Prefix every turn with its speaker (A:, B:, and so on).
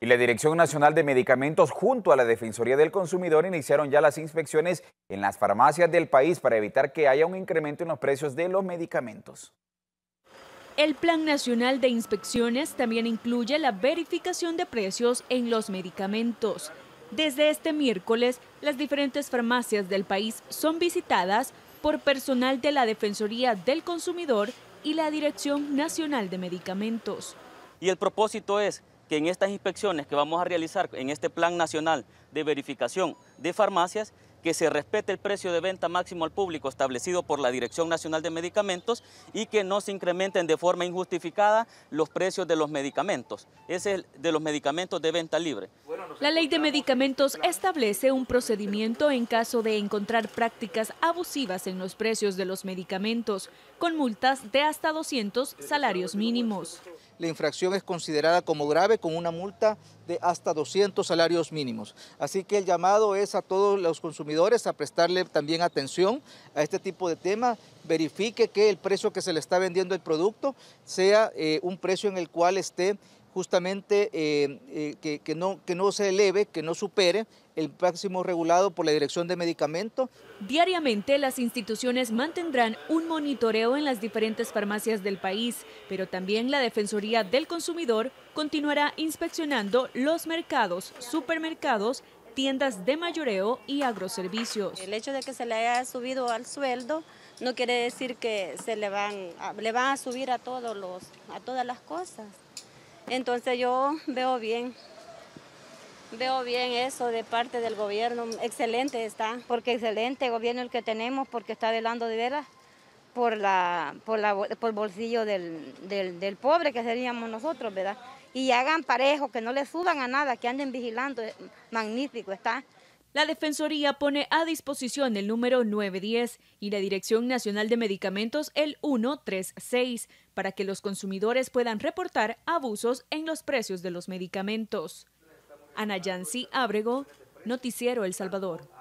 A: y la Dirección Nacional de Medicamentos junto a la Defensoría del Consumidor iniciaron ya las inspecciones en las farmacias del país para evitar que haya un incremento en los precios de los medicamentos.
B: El Plan Nacional de Inspecciones también incluye la verificación de precios en los medicamentos. Desde este miércoles, las diferentes farmacias del país son visitadas por personal de la Defensoría del Consumidor y la Dirección Nacional de Medicamentos.
A: Y el propósito es que en estas inspecciones que vamos a realizar en este Plan Nacional de Verificación de Farmacias, que se respete el precio de venta máximo al público establecido por la Dirección Nacional de Medicamentos y que no se incrementen de forma injustificada los precios de los medicamentos. de los medicamentos de venta libre.
B: La ley de medicamentos establece un procedimiento en caso de encontrar prácticas abusivas en los precios de los medicamentos, con multas de hasta 200 salarios mínimos.
C: La infracción es considerada como grave con una multa de hasta 200 salarios mínimos. Así que el llamado es a todos los consumidores a prestarle también atención a este tipo de tema, Verifique que el precio que se le está vendiendo el producto sea eh, un precio en el cual esté justamente eh, eh, que, no, que no se eleve, que no supere el máximo regulado por la Dirección de Medicamentos.
B: Diariamente las instituciones mantendrán un monitoreo en las diferentes farmacias del país, pero también la Defensoría del Consumidor continuará inspeccionando los mercados, supermercados, tiendas de mayoreo y agroservicios.
D: El hecho de que se le haya subido al sueldo no quiere decir que se le van, le van a subir a todos los, a todas las cosas. Entonces yo veo bien, veo bien eso de parte del gobierno, excelente está, porque excelente gobierno el que tenemos, porque está velando de veras por, la, por, el bolsillo del, pobre que seríamos nosotros, ¿verdad? Y hagan parejo, que no le suban a nada, que anden vigilando, magnífico está. La Defensoría pone a
B: disposición el número 910 y la Dirección Nacional de Medicamentos el 136 para que los consumidores puedan reportar abusos en los precios de los medicamentos. Ana Yancy Ábrego, Noticiero El Salvador.